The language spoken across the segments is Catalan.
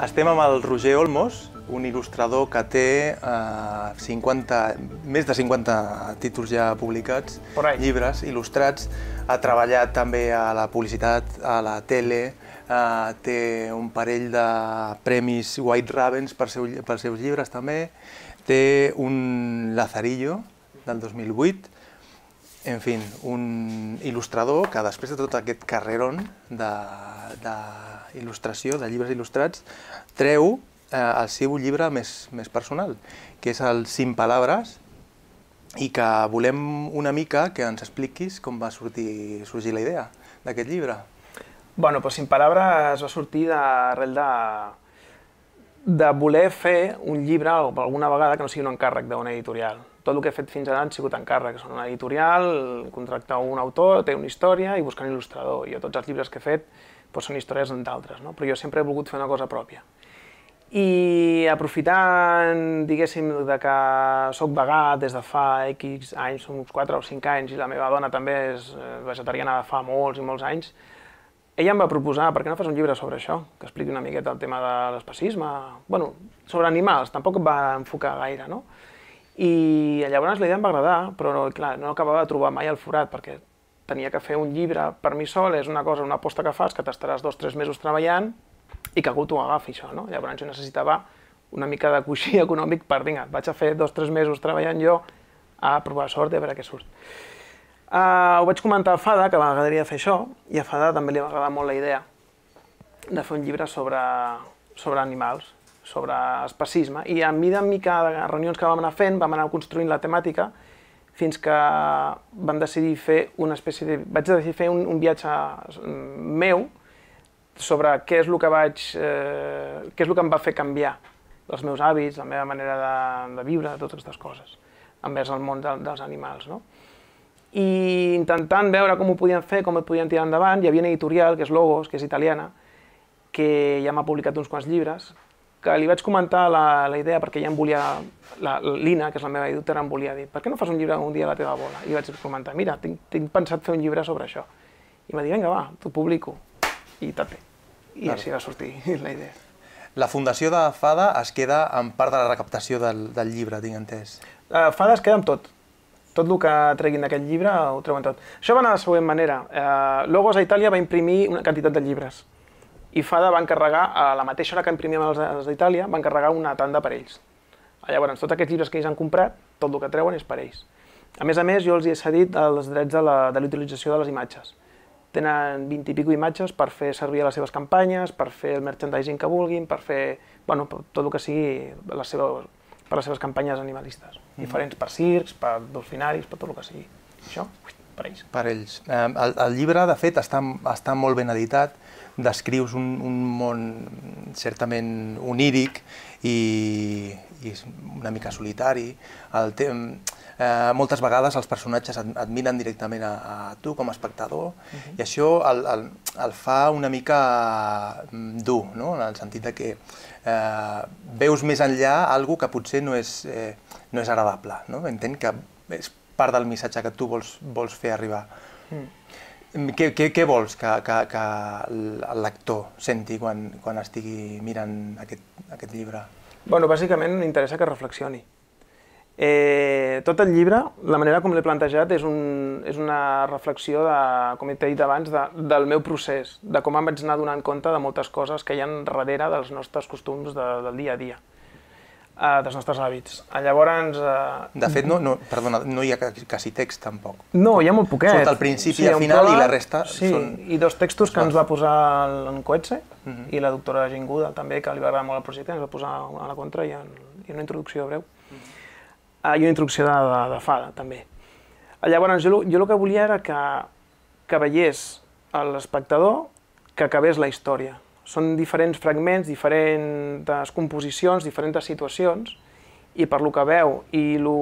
Estem amb el Roger Olmos, un il·lustrador que té eh, 50, més de 50 títols ja publicats, llibres, il·lustrats. Ha treballat també a la publicitat, a la tele, eh, té un parell de premis White Ravens per seu, pels seus llibres també, té un Lazarillo del 2008, en fi, un il·lustrador que després de tot aquest carreron d'il·lustració, de, de, de llibres il·lustrats, treu eh, el seu llibre més, més personal, que és el Cinc Palabres, i que volem una mica que ens expliquis com va sortir, sorgir la idea d'aquest llibre. Bueno, pues, Cinc Palabres va sortir d'arrel de, de voler fer un llibre alguna vegada que no sigui un encàrrec d'una editorial tot el que he fet fins ara han sigut encàrrecs, una editorial, contractar un autor, té una història i buscar un il·lustrador. Jo tots els llibres que he fet doncs, són històries d'altres, no? però jo sempre he volgut fer una cosa pròpia. I aprofitant, diguéssim, de que sóc vegà des de fa X anys, són uns 4 o 5 anys, i la meva dona també és eh, vegetariana de fa molts i molts anys, ella em va proposar, per què no fas un llibre sobre això, que expliqui una miqueta el tema de l'espacisme, bueno, sobre animals, tampoc va enfocar gaire, no? I llavors la idea em va agradar, però clar, no acabava de trobar mai el forat, perquè tenia que fer un llibre per mi sol, és una cosa, una aposta que fas, que t'estaràs dos o tres mesos treballant i que algú t'ho agafi, això, no? Llavors jo necessitava una mica de coixí econòmic per, vinga, vaig a fer dos o tres mesos treballant jo a provar sort i a veure què surt. Uh, ho vaig comentar a Fada, que m'agradaria fer això, i a Fada també li va agradar molt la idea de fer un llibre sobre, sobre animals sobre especisme i a mida en mica de reunions que vam anar fent vam anar construint la temàtica fins que vam decidir fer una espècie de... vaig decidir fer un, un viatge mm, meu sobre què és el que vaig... Eh, què és el que em va fer canviar els meus hàbits, la meva manera de, de viure, totes aquestes coses, envers el món de, dels animals, no? I intentant veure com ho podien fer, com ho podien tirar endavant, hi havia una editorial, que és Logos, que és italiana, que ja m'ha publicat uns quants llibres, que li vaig comentar la, la idea perquè ja em volia, la, Lina, que és la meva editora, em volia dir per què no fas un llibre un dia a la teva bola? I vaig comentar, mira, tinc, tinc pensat fer un llibre sobre això. I va dir, vinga, va, t'ho publico. I tate. I claro. així va sortir la idea. La Fundació de Fada es queda en part de la recaptació del, del llibre, tinc entès. La Fada es queda amb tot. Tot el que treguin d'aquest llibre ho treuen tot. Això va anar de la següent manera. Eh, Logos a Itàlia va imprimir una quantitat de llibres i Fada va encarregar, a la mateixa hora que imprimíem els, els d'Itàlia, va encarregar una tanda per ells. Llavors, tots aquests llibres que ells han comprat, tot el que treuen és per ells. A més a més, jo els he cedit els drets de la de l'utilització de les imatges. Tenen 20 i pico imatges per fer servir a les seves campanyes, per fer el merchandising que vulguin, per fer bueno, tot el que sigui la seva, per les seves campanyes animalistes. Mm. Diferents per circs, per dolfinaris, per tot el que sigui. Això, per ells. Per ells. Eh, el, el llibre, de fet, està, està molt ben editat descrius un, un món certament oníric i, i una mica solitari. El temps, eh, moltes vegades els personatges et, et miren directament a, a tu com a espectador uh mhm. -huh. i això el, el, el fa una mica mm, dur, no? en el sentit de que eh, veus més enllà algo que potser no és, eh, no és agradable. No? Entenc que és part del missatge que tu vols, vols fer arribar. Mm. Què, què, què vols que, que, que el lector senti quan, quan estigui mirant aquest, aquest llibre? Bueno, bàsicament m'interessa que reflexioni. Eh, tot el llibre, la manera com l'he plantejat, és, un, és una reflexió, de, com he dit abans, de, del meu procés, de com em vaig anar donant compte de moltes coses que hi ha darrere dels nostres costums de, del dia a dia eh, dels nostres hàbits. Eh, llavors... Eh... De fet, no, no, perdona, no hi ha quasi text, tampoc. No, hi ha molt poquet. Surt al principi sí, i al final i la resta sí, són... i dos textos que ens va posar en Coetze uh mhm. -huh. i la doctora Ginguda, també, que li va agradar molt el projecte, ens va posar a la contra i, en, i una introducció breu. Uh mhm. ah, -huh. I una introducció de, de, de fada, també. Eh, llavors, jo, jo el que volia era que, que veiés l'espectador que acabés la història són diferents fragments, diferents composicions, diferents situacions, i per lo que veu i, lo,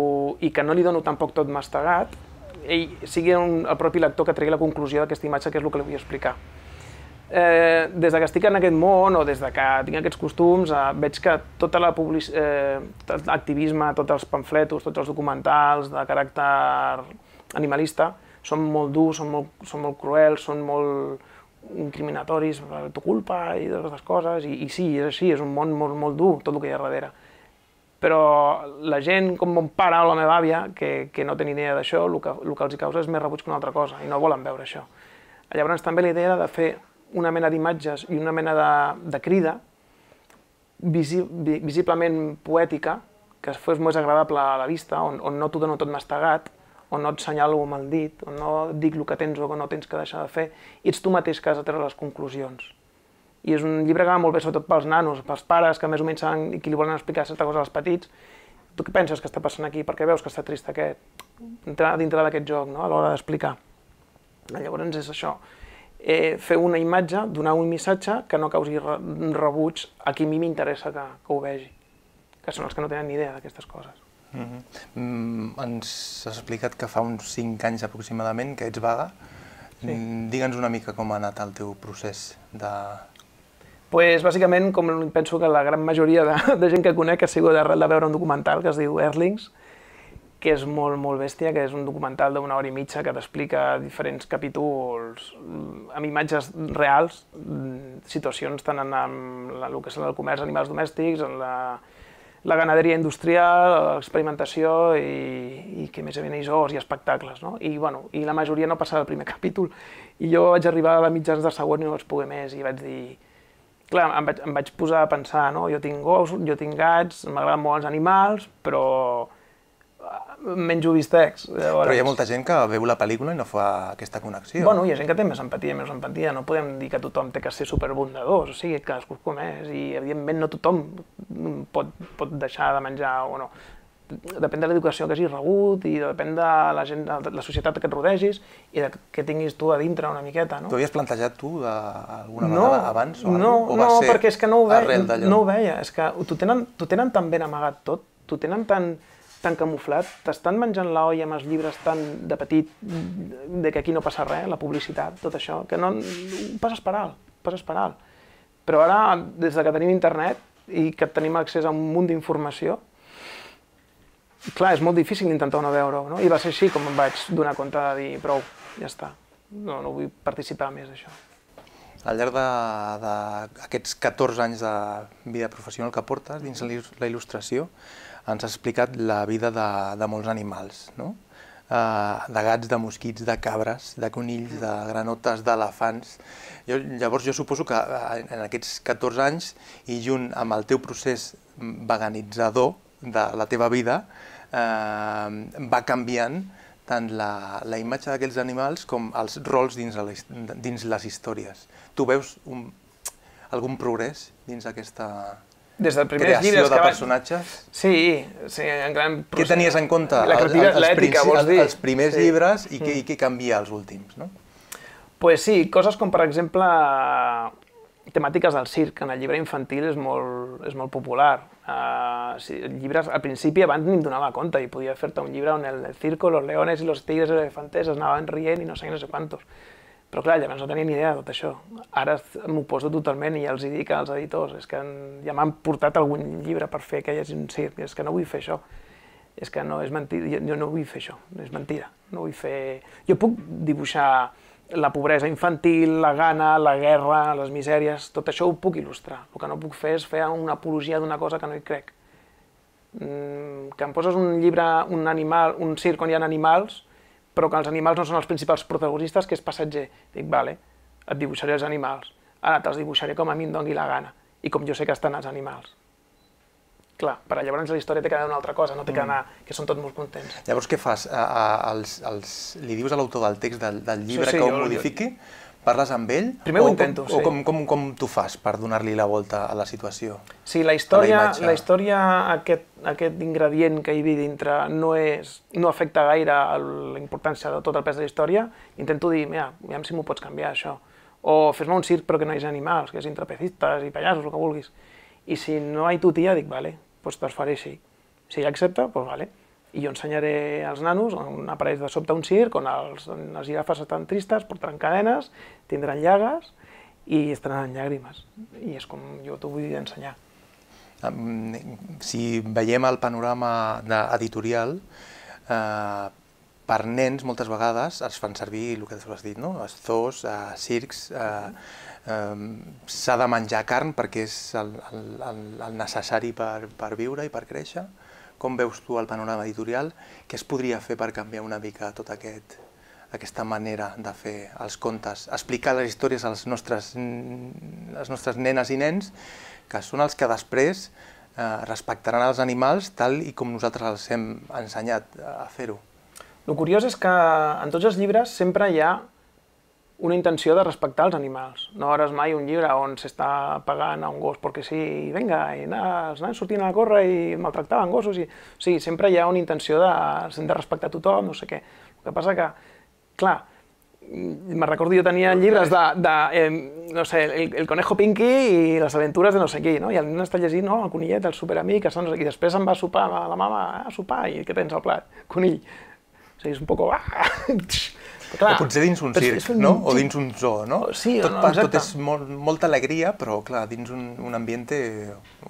i que no li dono tampoc tot mastegat, ell sigui un, el propi lector que tregui la conclusió d'aquesta imatge, que és el que li vull explicar. Eh, des de que estic en aquest món o des de que tinc aquests costums, eh, veig que tota la eh, tot tots els pamfletos, tots els documentals de caràcter animalista són molt durs, són molt, són molt cruels, són molt, incriminatoris per la teva culpa i totes aquestes coses, i, i sí, és així, és un món molt, molt dur, tot el que hi ha darrere. Però la gent com mon pare o la meva àvia, que, que no té ni idea d'això, el que, el que els hi causa és més rebuig que una altra cosa, i no volen veure això. Llavors també la idea era de fer una mena d'imatges i una mena de, de crida visi, visiblement poètica, que es fos més agradable a la vista, on, on no t'ho dono tot mastegat, o no et senyalo amb el dit, o no dic el que tens o que no tens que deixar de fer, i ets tu mateix que has de treure les conclusions. I és un llibre que va molt bé sobretot pels nanos, pels pares que més o menys saben i qui li volen explicar certa cosa als petits. Tu què penses que està passant aquí? Per què veus que està trist aquest? Entrar dintre d'aquest joc, no? a l'hora d'explicar. Llavors és això, eh, fer una imatge, donar un missatge que no causi re rebuig a qui a mi m'interessa que, que ho vegi, que són els que no tenen ni idea d'aquestes coses. -hmm. ens has explicat que fa uns 5 anys aproximadament que ets vaga. Sí. Mm, digue'ns una mica com ha anat el teu procés de... Pues, bàsicament, com penso que la gran majoria de, de gent que conec ha sigut arrel de veure un documental que es diu Erlings, que és molt, molt bèstia, que és un documental d'una hora i mitja que t'explica diferents capítols mm, amb imatges reals, situacions tant en, en la, el que és el comerç d'animals domèstics, en la, la ganaderia industrial, l'experimentació i, i que més aviat zoos i espectacles. No? I, bueno, I la majoria no passava el primer capítol. I jo vaig arribar a la mitjans del següent i no vaig poder més i vaig dir... Clar, em vaig, em vaig posar a pensar, no? jo tinc gos, jo tinc gats, m'agraden molt els animals, però menjo bistecs. Llavors... Eh, Però hi ha molta gent que veu la pel·lícula i no fa aquesta connexió. Bueno, hi ha gent que té més empatia, més empatia. No podem dir que tothom té que ser superbondador, o sigui, cadascú com és, i evidentment no tothom pot, pot deixar de menjar o no. Depèn de l'educació que hagis rebut i depèn de la, gent, de la societat que et rodegis i de que tinguis tu a dintre una miqueta, no? T'ho havies plantejat tu de, alguna no, vegada abans? O, no, o no, perquè és que no ho, veia, no ho veia. És que t'ho tenen, tenen tan ben amagat tot, t'ho tenen tan tan camuflat, t'estan menjant la olla amb els llibres tan de petit, de que aquí no passa res, la publicitat, tot això, que no, passes per alt, passes per alt. Però ara, des de que tenim internet i que tenim accés a un munt d'informació, clar, és molt difícil intentar no veure-ho, no? I va ser així com em vaig donar compte de dir, prou, ja està, no, no vull participar més d'això. Al llarg d'aquests 14 anys de vida professional que portes dins la il·lustració, ens ha explicat la vida de, de molts animals, no? eh, de gats, de mosquits, de cabres, de conills, de granotes, d'elefants. Jo, llavors jo suposo que eh, en aquests 14 anys i junt amb el teu procés veganitzador de la teva vida eh, va canviant tant la, la imatge d'aquells animals com els rols dins, les, dins les històries. Tu veus un, algun progrés dins aquesta des del primer llibre... de personatges? Sí, sí, en gran... Què tenies en compte? La l'ètica, vols dir? Els primers sí. llibres i, mm. què, i què canvia als últims, no? Pues sí, coses com, per exemple, temàtiques del circ. En el llibre infantil és molt, és molt popular. Uh, sí, llibres, al principi, abans ni em donava compte i podia fer-te un llibre on el, el circo, los leones i los tigres i elefantes es anaven rient i no sé, no sé quantos però clar, llavors no tenia ni idea de tot això. Ara poso totalment i els hi dic als editors, és que ja m'han portat algun llibre per fer que hi hagi un circ, és que no vull fer això. És que no, és mentida, jo no vull fer això, és mentida. No vull fer... Jo puc dibuixar la pobresa infantil, la gana, la guerra, les misèries, tot això ho puc il·lustrar. El que no puc fer és fer una apologia d'una cosa que no hi crec. Mm, que em poses un llibre, un animal, un circ on hi ha animals, però que els animals no són els principals protagonistes, que és passatger. Dic, vale, et dibuixaré els animals, ara te'ls dibuixaré com a mi em doni la gana, i com jo sé que estan els animals. Clar, per llavors la història té que anar una altra cosa, no té que mm. anar, que són tots molt contents. Llavors què fas? A, a, als, als, li dius a l'autor del text del, del llibre sí, sí, que ho jo, modifiqui? Jo, Parles amb ell? Primer ho intento, com, sí. O com, com, com tu fas per donar-li la volta a la situació? Sí, la història, la, la història aquest, aquest ingredient que hi havia dintre no, és, no afecta gaire a la importància de tot el pes de la història. Intento dir, mira, mira si m'ho pots canviar, això. O fes-me un circ però que no hi hagi animals, que hagi trapecistes i pallassos, el que vulguis. I si no hi tia, dic, vale, doncs te'ls faré així. Si ella accepta, doncs vale i jo ensenyaré als nanos on apareix de sobte un circ on els, on les girafes estan tristes, portaran cadenes, tindran llagues i estaran en llàgrimes. I és com jo t'ho vull ensenyar. Si veiem el panorama editorial, eh, per nens moltes vegades es fan servir el que tu has dit, no? els zoos, eh, circs, eh, eh, s'ha de menjar carn perquè és el, el, el necessari per, per viure i per créixer. Com veus tu el panorama editorial? Què es podria fer per canviar una mica tot aquest aquesta manera de fer els contes, explicar les històries a les nostres, les nostres nenes i nens, que són els que després eh, respectaran els animals tal i com nosaltres els hem ensenyat eh, a fer-ho. El curiós és que en tots els llibres sempre hi ha una intenció de respectar els animals. No hauràs mai un llibre on s'està pagant a un gos perquè sí, i vinga, i anar, els nens sortien a la corra i maltractaven gossos. I... O sigui, sempre hi ha una intenció de, de respectar tothom, no sé què. El que passa que clar, mm, me recordo jo tenia llibres de, de eh, no sé, el, el conejo Pinky i les aventures de no sé qui, no? I el nen està llegint, no, el conillet, el superamic, no sé qui. Després em va a sopar, la mama, a ah, sopar, i què tens al plat? Conill. O sigui, és un poc... Ah! Clar, o potser dins un circ, un... no? O dins un zoo, no? Sí, tot, no, exacte. tot és molt, molta alegria, però clar, dins un, un ambient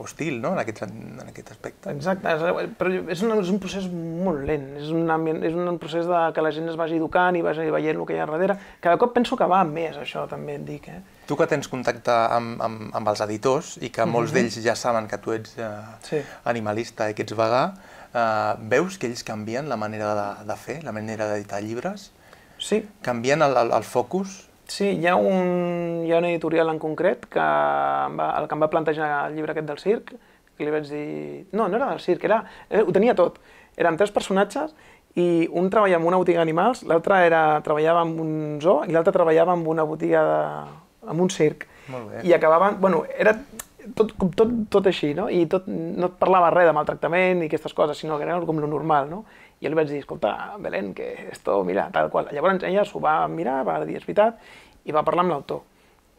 hostil, no? En aquest, en aquest aspecte. Exacte, però és un, és un procés molt lent, és un, ambient, és un procés de que la gent es vagi educant i vagi veient el que hi ha darrere. Cada cop penso que va més, això també et dic, eh? Tu que tens contacte amb, amb, amb els editors i que molts mm -hmm. d'ells ja saben que tu ets eh, sí. animalista i que ets vegà, eh, veus que ells canvien la manera de, de fer, la manera d'editar llibres? Sí. Canvien el, el, el focus? Sí, hi ha, un, hi ha un editorial en concret que em va, el que em va plantejar el llibre aquest del circ, que li vaig dir... No, no era del circ, era, eh, ho tenia tot. Eren tres personatges i un treballava en una botiga d'animals, l'altre era treballava en un zoo i l'altre treballava en una botiga de... en un circ. Molt bé. I acabaven... Bueno, era tot, com tot, tot així, no? I tot, no et parlava res de maltractament i aquestes coses, sinó que era com lo normal, no? i jo li vaig dir, escolta, Belén, que esto, mira, tal qual. Llavors ella s'ho va mirar, va dir, és veritat, i va parlar amb l'autor.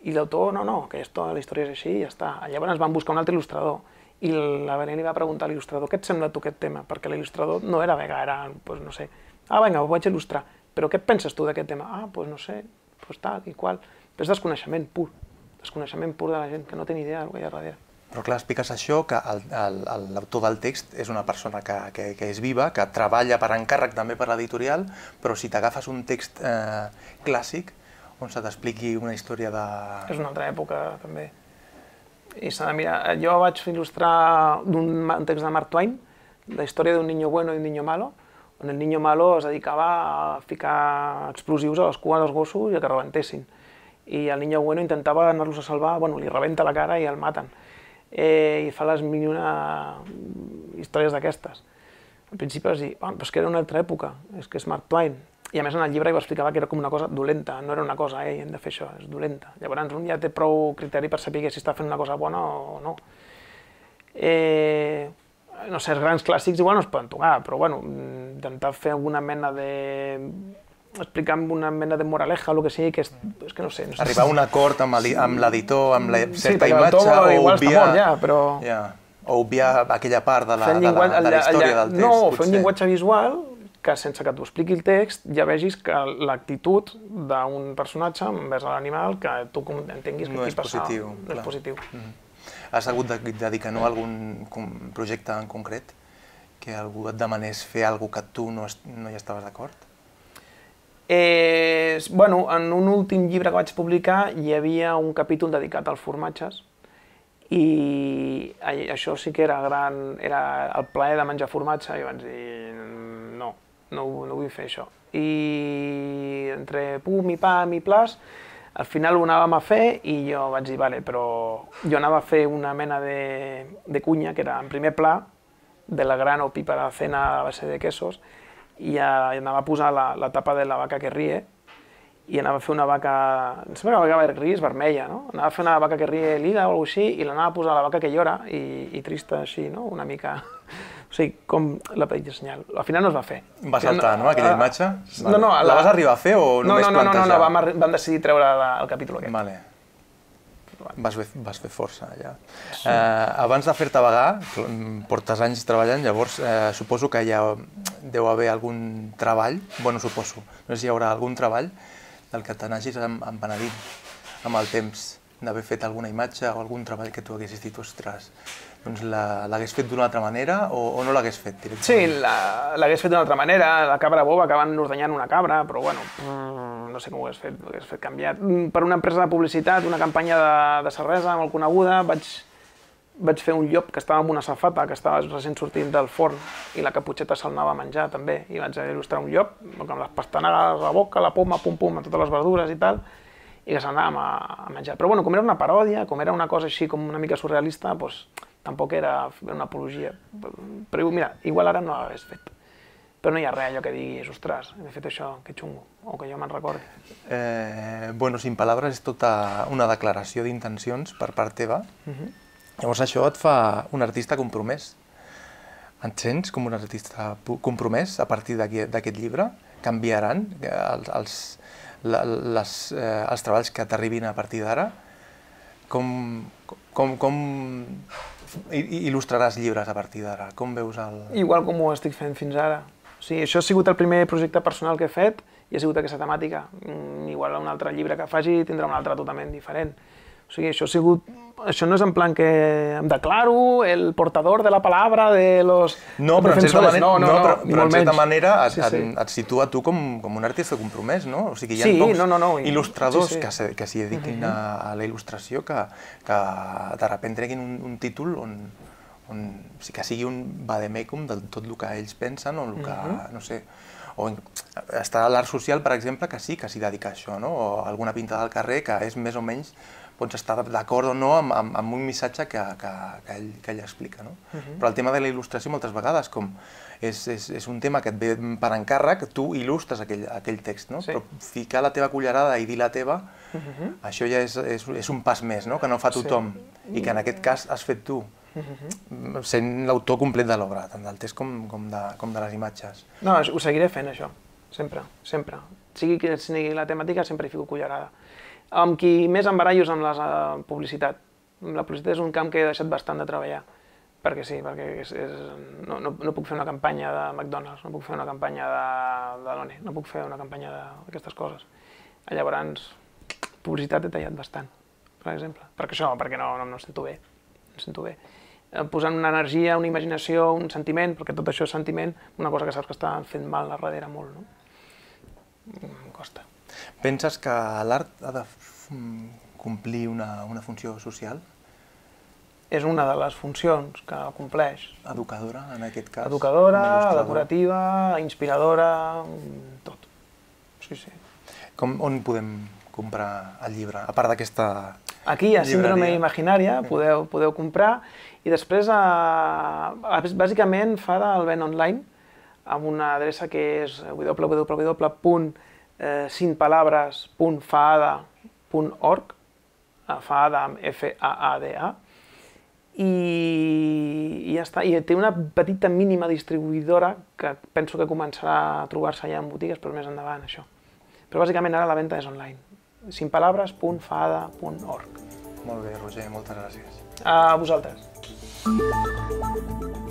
I l'autor, no, no, que esto, la història és així i ja està. Llavors van buscar un altre il·lustrador i la Belén li va preguntar a l'il·lustrador què et sembla tu aquest tema, perquè l'il·lustrador no era vegà, era, pues, no sé, ah, vinga, ho vaig il·lustrar, però què et penses tu d'aquest tema? Ah, pues, no sé, pues, tal i qual. Però és desconeixement pur, desconeixement pur de la gent, que no té ni idea del que hi ha darrere. Però clar, expliques això, que l'autor del text és una persona que, que, que és viva, que treballa per encàrrec també per l'editorial, però si t'agafes un text eh, clàssic on se t'expliqui una història de... És una altra època, també. I s'ha de mirar... Jo vaig il·lustrar d'un text de Mark Twain, la història d'un niño bueno i un niño malo, on el niño malo es dedicava a ficar explosius a les cues dels gossos i a que rebentessin. I el niño bueno intentava anar-los a salvar, bueno, li rebenta la cara i el maten eh, i fa les mil una històries d'aquestes. Al principi vas dir, oh, però és que era una altra època, és que és Mark Twain. I a més en el llibre hi va explicar que era com una cosa dolenta, no era una cosa, eh, hem de fer això, és dolenta. Llavors un ja té prou criteri per saber si està fent una cosa bona o no. Eh, no sé, els grans clàssics igual no es poden tocar, però bueno, intentar fer alguna mena de explicar amb una mena de moraleja o el que sigui, que és, mm. és que no sé. No sé. Arribar a un acord amb l'editor, amb la certa sí, imatge, o obviar... Mort, ja, però... Ja. O obviar aquella part de la, de la, de la història del text, No, potser. fer un llenguatge visual que sense que t'ho expliqui el text ja vegis que l'actitud d'un personatge envers l'animal que tu entenguis no que és passa, positiu, no és positiu. Mm -hmm. Has hagut de dedicar no, a algun projecte en concret? Que algú et demanés fer alguna que tu no, no hi estaves d'acord? Eh, bueno, en un últim llibre que vaig publicar hi havia un capítol dedicat als formatges i això sí que era gran, era el plaer de menjar formatge i vaig dir no, no, no vull fer això. I entre pum i pam i plas, al final ho anàvem a fer i jo vaig dir, vale, però jo anava a fer una mena de, de cunya que era en primer pla, de la gran o pipa de cena a base de quesos, i, a, anava a posar la, la tapa de la vaca que rie i anava a fer una vaca, em sembla que la vaca que rie és vermella, no? Anava a fer una vaca que rie lila o alguna així i l'anava a posar la vaca que llora i, i trista així, no? Una mica... O sigui, com la petita senyal. Al final no es va fer. Va saltar, no, aquella imatge? No, no, la... vas arribar a fer o només no, no, no, plantejar? No, no, no, no vam, decidir treure el capítol aquest. Vale vas fer, vas fer força allà. Sí. Eh, abans de fer-te vagar, portes anys treballant, llavors eh, suposo que hi ha, deu haver algun treball, bueno, suposo, no sé si hi haurà algun treball del que te n'hagis empenedit amb el temps d'haver fet alguna imatge o algun treball que tu haguessis dit, ostres, doncs l'hagués fet d'una altra manera o, o no l'hagués fet directament? Sí, l'hagués fet d'una altra manera, la cabra boba acaben ordenyant una cabra, però bueno, mm, no sé com ho hagués fet, ho hagués fet canviat. Mm, per una empresa de publicitat, una campanya de, de cervesa molt coneguda, vaig, vaig fer un llop que estava amb una safata, que estava recent sortint del forn, i la caputxeta se'l anava a menjar també, i vaig il·lustrar un llop, amb les pastanagues, a la boca, la poma, pum pum, amb totes les verdures i tal, i que anàvem a, a menjar. Però bueno, com era una paròdia, com era una cosa així com una mica surrealista, doncs, tampoc era una apologia. Però mira, igual ara no l'hagués fet. Però no hi ha res allò que diguis, ostres, he fet això, que xungo, o que jo me'n recordi. Eh, bueno, Sin palabras és tota una declaració d'intencions per part teva. Uh -huh. Llavors això et fa un artista compromès. Et sents com un artista compromès a partir d'aquest llibre? Canviaran eh, els, els, les, eh, els treballs que t'arribin a partir d'ara? Com, com, com il·lustraràs llibres a partir d'ara? Com veus el... Igual com ho estic fent fins ara. O sigui, això ha sigut el primer projecte personal que he fet i ha sigut aquesta temàtica. Mm, igual un altre llibre que faci tindrà un altre totalment diferent. O sigui, això ha sigut això no és en plan que em declaro el portador de la palabra de los No, però en certa manera, no, no, no, però, però en certa manera et, sí, sí. et, et situa tu com, com un artista compromès, no? O sigui, hi ha sí, pocs no, no, no, il·lustradors sí, sí. que s'hi que dediquin uh -huh. a, a la il·lustració que, que de repente treguin un, un títol on, on sigui, que sigui un vademecum de tot el que ells pensen o el que, uh -huh. no sé, o en, està l'art social, per exemple, que sí, que s'hi dedica a això, no? o alguna pintada al carrer que és més o menys pots estar d'acord o no amb, amb, amb un missatge que, que, que, ell, que ell explica. No? Uh mhm. -huh. Però el tema de la il·lustració moltes vegades com és, és, és un tema que et ve per encàrrec, tu il·lustres aquell, aquell text, no? sí. però ficar la teva cullerada i dir la teva, uh mhm. -huh. això ja és, és, és un pas més no? que no fa tothom sí. i que en aquest cas has fet tu. Uh mhm. -huh. sent l'autor complet de l'obra, tant del text com, com, de, com de les imatges. No, ho seguiré fent, això, sempre, sempre. Sigui que sigui la temàtica, sempre hi fico cullerada amb qui més em barallo és amb la eh, publicitat. La publicitat és un camp que he deixat bastant de treballar, perquè sí, perquè és, és, no, no, no puc fer una campanya de McDonald's, no puc fer una campanya de Loni, no puc fer una campanya d'aquestes coses. Llavors, publicitat he tallat bastant, per exemple. Perquè això, perquè no, no, no em sento bé, no em sento bé. Eh, posant una energia, una imaginació, un sentiment, perquè tot això és sentiment, una cosa que saps que està fent mal a darrere molt, no? Em costa. Penses que l'art ha de complir una, una funció social? És una de les funcions que compleix. Educadora, en aquest cas? Educadora, decorativa, inspiradora, tot. Sí, sí. Com, on podem comprar el llibre, a part d'aquesta Aquí a Síndrome Imaginària podeu, podeu comprar i després, a, eh, a, bàsicament, fa del vent online amb una adreça que és www.síndromeimaginaria.com eh, sinpalabras.faada.org, eh, faada amb F-A-A-D-A, i, i ja està. I té una petita mínima distribuïdora que penso que començarà a trobar-se ja en botigues, però més endavant, això. Però bàsicament ara la venda és online. sinpalabres.faada.org Molt bé, Roger, moltes gràcies. A vosaltres.